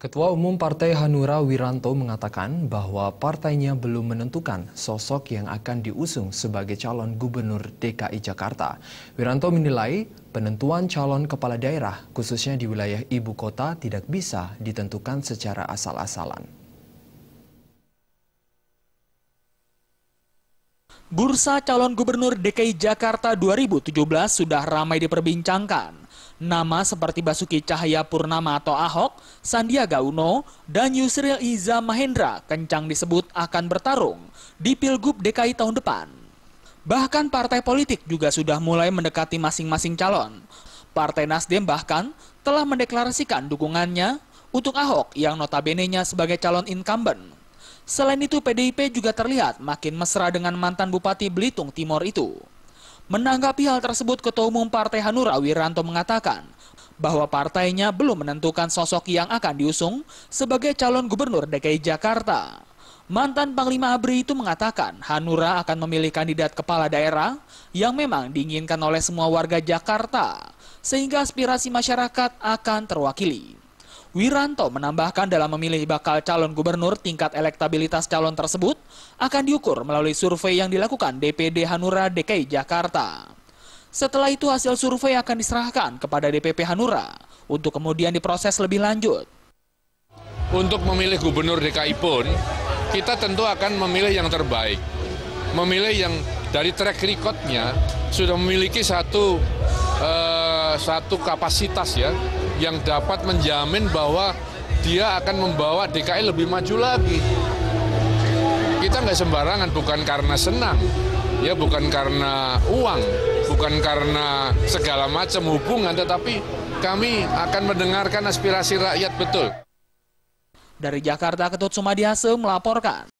Ketua Umum Partai Hanura Wiranto mengatakan bahwa partainya belum menentukan sosok yang akan diusung sebagai calon gubernur DKI Jakarta. Wiranto menilai penentuan calon kepala daerah, khususnya di wilayah ibu kota, tidak bisa ditentukan secara asal-asalan. Bursa calon gubernur DKI Jakarta 2017 sudah ramai diperbincangkan. Nama seperti Basuki Cahaya Purnama atau Ahok, Sandiaga Uno, dan Yusril Iza Mahendra kencang disebut akan bertarung di Pilgub DKI tahun depan. Bahkan partai politik juga sudah mulai mendekati masing-masing calon. Partai Nasdem bahkan telah mendeklarasikan dukungannya untuk Ahok yang notabene nya sebagai calon incumbent. Selain itu, PDIP juga terlihat makin mesra dengan mantan Bupati Belitung Timur itu. Menanggapi hal tersebut, Ketua Umum Partai Hanura Wiranto mengatakan bahwa partainya belum menentukan sosok yang akan diusung sebagai calon gubernur DKI Jakarta. Mantan Panglima Abri itu mengatakan Hanura akan memilih kandidat kepala daerah yang memang diinginkan oleh semua warga Jakarta, sehingga aspirasi masyarakat akan terwakili. Wiranto menambahkan dalam memilih bakal calon gubernur tingkat elektabilitas calon tersebut akan diukur melalui survei yang dilakukan DPD Hanura DKI Jakarta. Setelah itu hasil survei akan diserahkan kepada DPP Hanura untuk kemudian diproses lebih lanjut. Untuk memilih gubernur DKI pun, kita tentu akan memilih yang terbaik. Memilih yang dari track recordnya sudah memiliki satu, uh, satu kapasitas ya, yang dapat menjamin bahwa dia akan membawa DKI lebih maju lagi. Kita nggak sembarangan, bukan karena senang, ya bukan karena uang, bukan karena segala macam hubungan, tetapi kami akan mendengarkan aspirasi rakyat betul. Dari Jakarta, Ketut Sumadi melaporkan.